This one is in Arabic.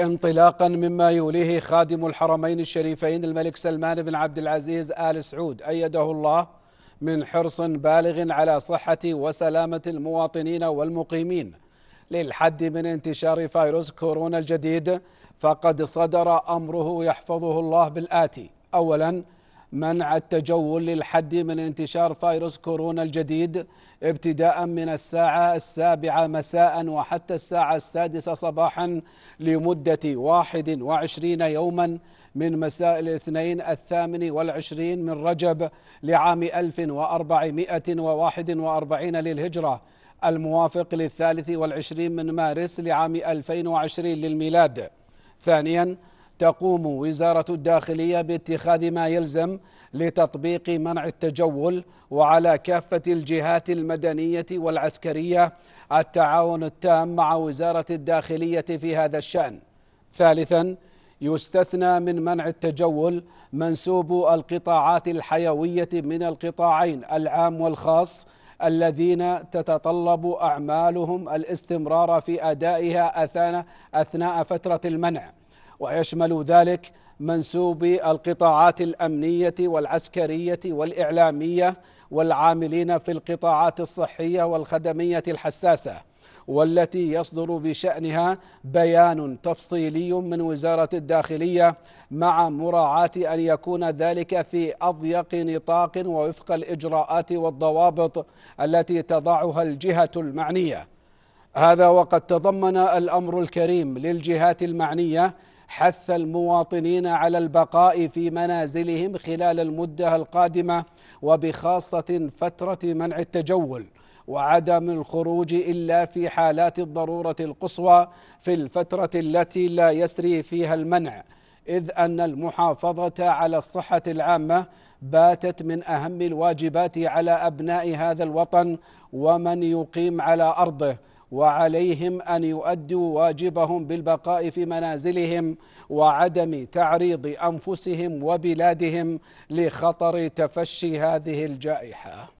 انطلاقا مما يوليه خادم الحرمين الشريفين الملك سلمان بن عبد العزيز آل سعود أيده الله من حرص بالغ على صحة وسلامة المواطنين والمقيمين للحد من انتشار فيروس كورونا الجديد فقد صدر أمره يحفظه الله بالآتي أولاً منع التجول للحد من انتشار فيروس كورونا الجديد ابتداء من الساعة السابعة مساء وحتى الساعة السادسة صباحا لمدة 21 يوما من مساء الاثنين الثامن والعشرين من رجب لعام 1441 للهجرة الموافق للثالث والعشرين من مارس لعام 2020 للميلاد ثانياً تقوم وزارة الداخلية باتخاذ ما يلزم لتطبيق منع التجول وعلى كافة الجهات المدنية والعسكرية التعاون التام مع وزارة الداخلية في هذا الشأن ثالثا يستثنى من منع التجول منسوب القطاعات الحيوية من القطاعين العام والخاص الذين تتطلب أعمالهم الاستمرار في أدائها أثناء فترة المنع ويشمل ذلك منسوبي القطاعات الامنيه والعسكريه والاعلاميه والعاملين في القطاعات الصحيه والخدميه الحساسه والتي يصدر بشأنها بيان تفصيلي من وزارة الداخلية مع مراعاة أن يكون ذلك في أضيق نطاق ووفق الإجراءات والضوابط التي تضعها الجهة المعنية هذا وقد تضمن الأمر الكريم للجهات المعنية حث المواطنين على البقاء في منازلهم خلال المدة القادمة وبخاصة فترة منع التجول وعدم الخروج إلا في حالات الضرورة القصوى في الفترة التي لا يسري فيها المنع إذ أن المحافظة على الصحة العامة باتت من أهم الواجبات على أبناء هذا الوطن ومن يقيم على أرضه وعليهم أن يؤدوا واجبهم بالبقاء في منازلهم وعدم تعريض أنفسهم وبلادهم لخطر تفشي هذه الجائحة